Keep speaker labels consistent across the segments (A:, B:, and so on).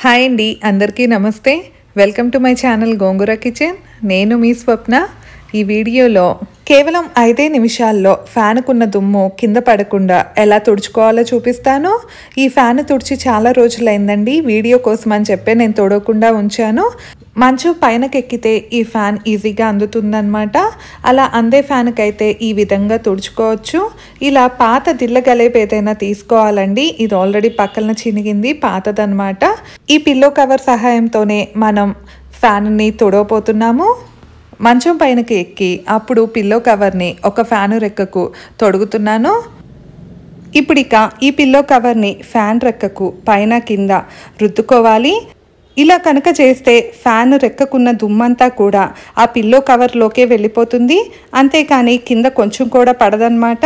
A: hi అండి అందరికీ నమస్తే welcome to my channel Gongura kitchen నేను మీ స్వప్న ఈ వీడియోలో కేవలం ఐదే నిమిషాల్లో ఫ్యాన్కున్న దుమ్ము కింద పడకుండా ఎలా తుడుచుకోవాలో చూపిస్తాను ఈ ఫ్యాన్ తుడిచి చాలా రోజులైందండి వీడియో కోసం అని చెప్పే నేను తొడవకుండా ఉంచాను మంచు పైనకెక్కితే ఈ ఫ్యాన్ ఈజీగా అందుతుందనమాట అలా అందే ఫ్యాన్కైతే ఈ విధంగా తుడుచుకోవచ్చు ఇలా పాత దిల్లగలేపు ఏదైనా తీసుకోవాలండి ఇది ఆల్రెడీ పక్కన చినిగింది పాతదనమాట ఈ పిల్లో కవర్ సహాయంతోనే మనం ఫ్యాన్ని తుడవపోతున్నాము మంచం పైనకి ఎక్కి అప్పుడు పిల్లో కవర్ని ఒక ఫ్యాను రెక్కకు తొడుగుతున్నాను ఇప్పుడిక ఈ పిల్లో కవర్ని ఫ్యాన్ రెక్కకు పైన కింద రుద్దుకోవాలి ఇలా కనుక చేస్తే ఫ్యాన్ రెక్కకున్న దుమ్మంతా కూడా ఆ పిల్లో కవర్లోకే వెళ్ళిపోతుంది అంతేకాని కింద కొంచెం కూడా పడదనమాట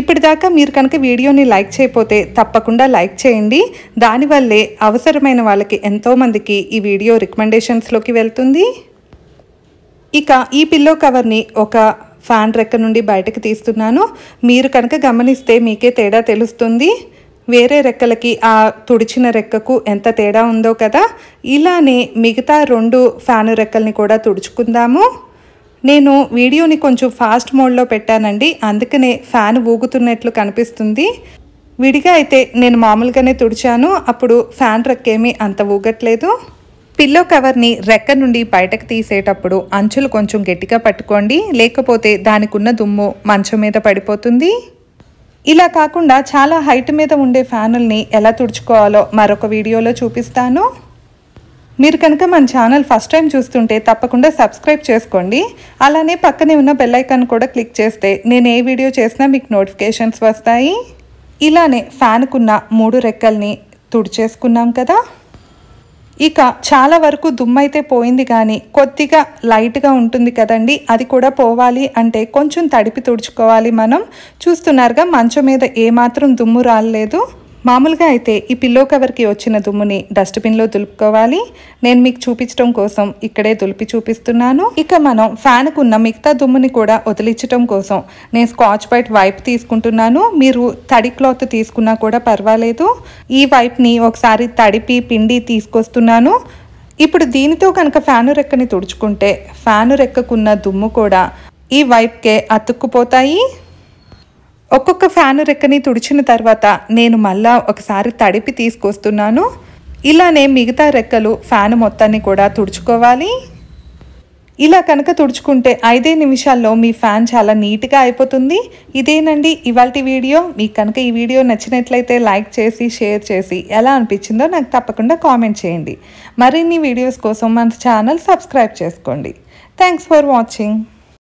A: ఇప్పటిదాకా మీరు కనుక వీడియోని లైక్ చేయకపోతే తప్పకుండా లైక్ చేయండి దానివల్లే అవసరమైన వాళ్ళకి ఎంతోమందికి ఈ వీడియో రికమెండేషన్స్లోకి వెళ్తుంది ఇక ఈ పిల్లో కవర్ని ఒక ఫ్యాన్ రెక్క నుండి బయటకు తీస్తున్నాను మీరు కనుక గమనిస్తే మీకే తేడా తెలుస్తుంది వేరే రెక్కలకి ఆ తుడిచిన రెక్కకు ఎంత తేడా ఉందో కదా ఇలానే మిగతా రెండు ఫ్యాను రెక్కల్ని కూడా తుడుచుకుందాము నేను వీడియోని కొంచెం ఫాస్ట్ మోడ్లో పెట్టానండి అందుకనే ఫ్యాన్ ఊగుతున్నట్లు కనిపిస్తుంది విడిగా అయితే నేను మామూలుగానే తుడిచాను అప్పుడు ఫ్యాన్ రెక్కేమీ అంత ఊగట్లేదు పిల్లో కవర్ని రెక్క నుండి బయటకు తీసేటప్పుడు అంచులు కొంచెం గట్టిగా పట్టుకోండి లేకపోతే దానికున్న దుమ్ము మంచం మీద పడిపోతుంది ఇలా కాకుండా చాలా హైట్ మీద ఉండే ఫ్యానుల్ని ఎలా తుడుచుకోవాలో మరొక వీడియోలో చూపిస్తాను మీరు కనుక మన ఛానల్ ఫస్ట్ టైం చూస్తుంటే తప్పకుండా సబ్స్క్రైబ్ చేసుకోండి అలానే పక్కనే ఉన్న బెల్లైకాన్ కూడా క్లిక్ చేస్తే నేను ఏ వీడియో చేసినా మీకు నోటిఫికేషన్స్ వస్తాయి ఇలానే ఫ్యాన్కున్న మూడు రెక్కల్ని తుడిచేసుకున్నాం కదా ఇక చాలా వరకు దుమ్మైతే పోయింది కానీ కొద్దిగా లైట్గా ఉంటుంది కదండి అది కూడా పోవాలి అంటే కొంచెం తడిపి తుడుచుకోవాలి మనం చూస్తున్నారుగా మంచం మీద ఏమాత్రం దుమ్ము రాలేదు మామూలుగా అయితే ఈ పిల్లో కవర్కి వచ్చిన దుమ్ముని డస్ట్బిన్లో దులుపుకోవాలి నేను మీకు చూపించడం కోసం ఇక్కడే దులిపి చూపిస్తున్నాను ఇక మనం ఫ్యాన్కు ఉన్న మిగతా దుమ్ముని కూడా వదిలించడం కోసం నేను స్కాచ్ బైట్ వైప్ తీసుకుంటున్నాను మీరు తడి క్లాత్ తీసుకున్నా కూడా పర్వాలేదు ఈ వైప్ని ఒకసారి తడిపి పిండి తీసుకొస్తున్నాను ఇప్పుడు దీనితో కనుక ఫ్యాను రెక్కని తుడుచుకుంటే ఫ్యాను రెక్కకున్న దుమ్ము కూడా ఈ వైప్కే అతుక్కుపోతాయి ఒక్కొక్క ఫ్యాను రెక్కని తుడిచిన తర్వాత నేను మళ్ళా ఒకసారి తడిపి తీసుకొస్తున్నాను ఇలానే మిగతా రెక్కలు ఫ్యాన్ మొత్తాన్ని కూడా తుడుచుకోవాలి ఇలా కనుక తుడుచుకుంటే ఐదే నిమిషాల్లో మీ ఫ్యాన్ చాలా నీట్గా అయిపోతుంది ఇదేనండి ఇవాళ వీడియో మీకు కనుక ఈ వీడియో నచ్చినట్లయితే లైక్ చేసి షేర్ చేసి ఎలా అనిపించిందో నాకు తప్పకుండా కామెంట్ చేయండి మరిన్ని వీడియోస్ కోసం మన ఛానల్ సబ్స్క్రైబ్ చేసుకోండి థ్యాంక్స్ ఫర్ వాచింగ్